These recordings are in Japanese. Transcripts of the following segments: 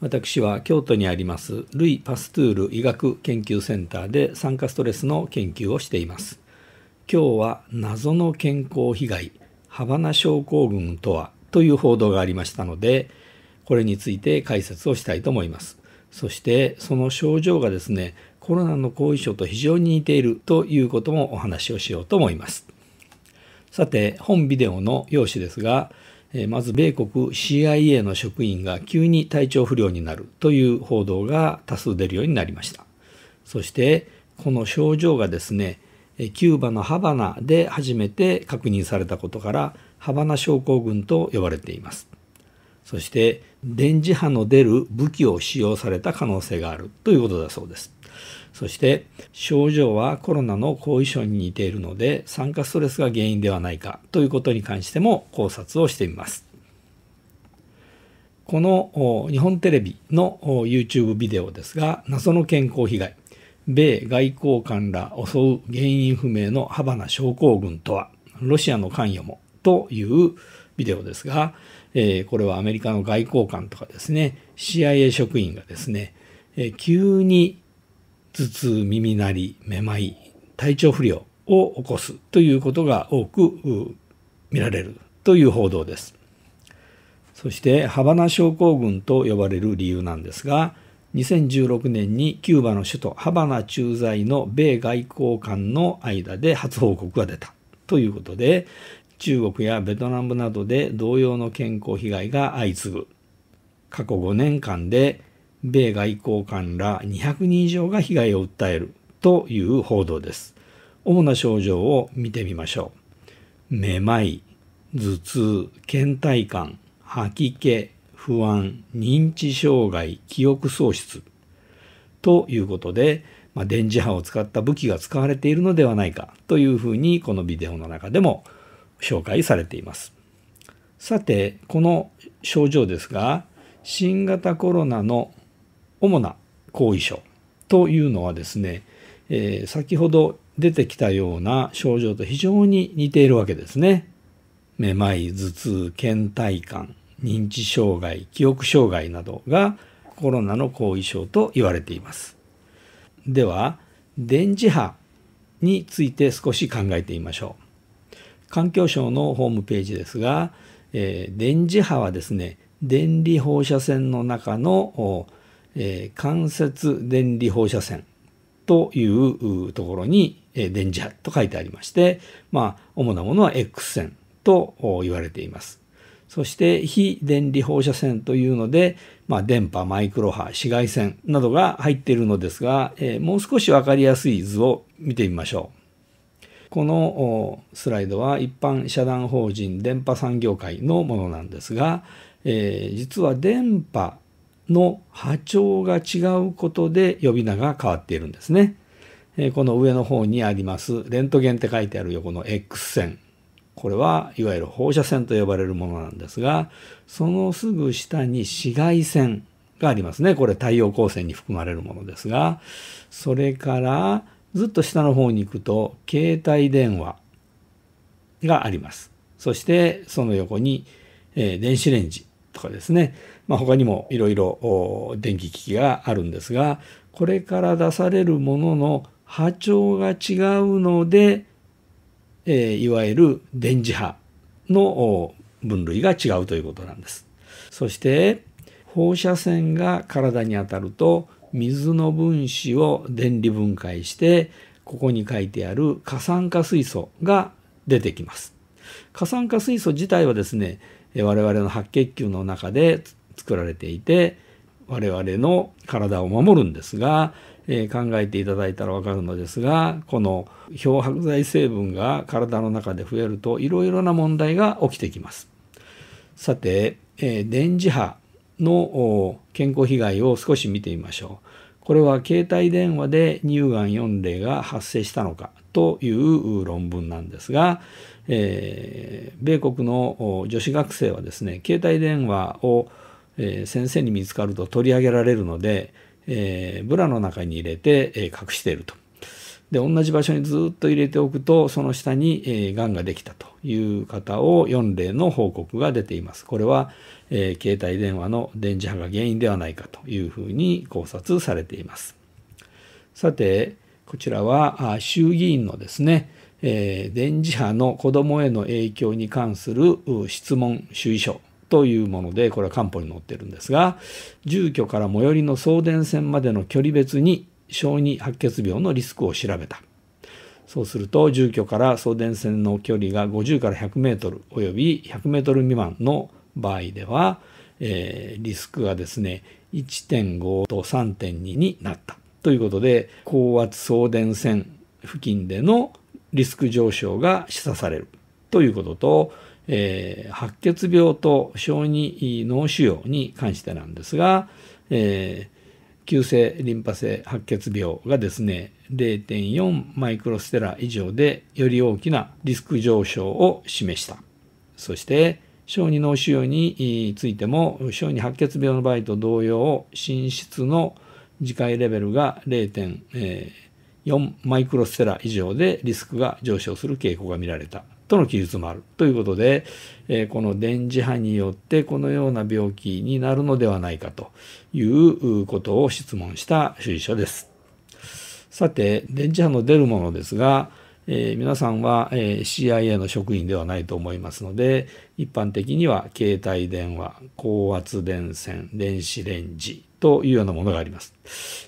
私は京都にありますルイ・パストゥール医学研究センターで酸化ストレスの研究をしています。今日は謎の健康被害、ハバナ症候群とはという報道がありましたので、これについて解説をしたいと思います。そしてその症状がですね、コロナの後遺症と非常に似ているということもお話をしようと思います。さて、本ビデオの用紙ですが、えまず米国 CIA の職員が急に体調不良になるという報道が多数出るようになりました。そしてこの症状がですね、キューバのハバナで初めて確認されたことからハバナ症候群と呼ばれています。そして電磁波の出る武器を使用された可能性があるということだそうです。そして症状はコロナの後遺症に似ているので酸化ストレスが原因ではないかということに関しても考察をしてみます。この日本テレビの YouTube ビデオですが謎の健康被害米外交官ら襲う原因不明のハバナ症候群とはロシアの関与もというビデオですが、えー、これはアメリカの外交官とかですね、CIA 職員がですね、えー、急に頭痛、耳鳴り、めまい、体調不良を起こすということが多く見られるという報道です。そしてハバナ症候群と呼ばれる理由なんですが、2016年にキューバの首都ハバナ駐在の米外交官の間で初報告が出たということで、中国やベトナムなどで同様の健康被害が相次ぐ。過去5年間で米外交官ら200人以上が被害を訴えるという報道です。主な症状を見てみましょう。めまい、頭痛、倦怠感、吐き気、不安、認知障害、記憶喪失。ということで、まあ、電磁波を使った武器が使われているのではないかというふうにこのビデオの中でも紹介されています。さて、この症状ですが、新型コロナの主な後遺症というのはですね、えー、先ほど出てきたような症状と非常に似ているわけですね。めまい、頭痛、倦怠感、認知障害、記憶障害などがコロナの後遺症と言われています。では、電磁波について少し考えてみましょう。環境省のホームページですが、えー、電磁波はですね電離放射線の中の、えー、間電離放射線というところに、えー、電磁波と書いてありまして、まあ、主なものは X 線と言われています。そして非電離放射線というので、まあ、電波、マイクロ波、紫外線などが入っているのですが、えー、もう少しわかりやすい図を見てみましょう。このスライドは一般社団法人電波産業界のものなんですが、えー、実は電波の波長が違うことで呼び名が変わっているんですね。えー、この上の方にありますレントゲンって書いてある横の X 線。これはいわゆる放射線と呼ばれるものなんですが、そのすぐ下に紫外線がありますね。これ太陽光線に含まれるものですが、それからずっと下の方に行くと携帯電話があります。そしてその横に、え電子レンジとかですね、まあ、他にもいろいろ電気機器があるんですがこれから出されるものの波長が違うので、えいわゆる電磁波の分類が違うということなんです。そして放射線が体に当たると水の分子を電離分解してここに書いてある過酸化水素が出てきます。過酸化水素自体はですね我々の白血球の中で作られていて我々の体を守るんですが、えー、考えていただいたらわかるのですがこの漂白剤成分が体の中で増えるといろいろな問題が起きてきます。さて、えー、電磁波の健康被害を少し見てみましょう。これは携帯電話で乳がん4例が発生したのかという論文なんですが、えー、米国の女子学生はですね携帯電話を、え先生に見つかると取り上げられるので、えー、ブラの中に入れて、え隠しているとで同じ場所にずっと入れておくとその下に、えー、がんができたという方を4例の報告が出ています。これは、えー、携帯電話の電磁波が原因ではないかというふうに考察されています。さてこちらは衆議院のですね、えー、電磁波の子どもへの影響に関する質問注意書というもので、これは漢方に載ってるんですが、住居から最寄りの送電線までの距離別に小児白血病のリスクを調べた。そうすると住居から送電線の距離が50から100メートルおよび100メートル未満の場合では、えー、リスクがですね1.5と3.2になった。ということで高圧送電線付近でのリスク上昇が示唆されるということと、えー、白血病と小児脳腫瘍に関してなんですが、えー、急性リンパ性白血病がですね、0.4マイクロステラ以上でより大きなリスク上昇を示した。そして、小児脳腫瘍についても、小児白血病の場合と同様、心室の次回レベルが0.4マイクロステラ以上でリスクが上昇する傾向が見られた。との記述もあるということで、えー、この電磁波によってこのような病気になるのではないかということを質問した主義書です。さて電磁波の出るものですが、えー、皆さんは、えー、CIA の職員ではないと思いますので一般的には携帯電話高圧電線電子レンジというようなものがあります、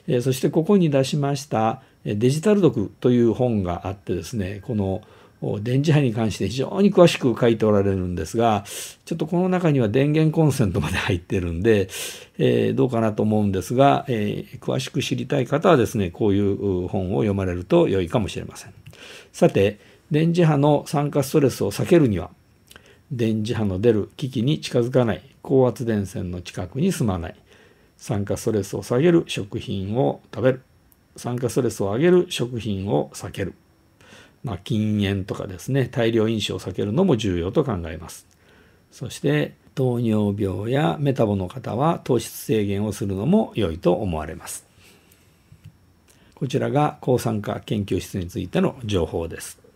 えー、そしてここに出しましたデジタル毒という本があってですねこの「電磁波に関して非常に詳しく書いておられるんですが、ちょっとこの中には電源コンセントまで入ってるんで、えー、どうかなと思うんですが、えー、詳しく知りたい方はですね、こういう本を読まれると良いかもしれません。さて、電磁波の酸化ストレスを避けるには、電磁波の出る機器に近づかない、高圧電線の近くに住まない、酸化ストレスを下げる食品を食べる、酸化ストレスを上げる食品を避ける。まあ、禁煙とかですね大量飲酒を避けるのも重要と考えますそして糖尿病やメタボの方は糖質制限をするのも良いと思われますこちらが抗酸化研究室についての情報です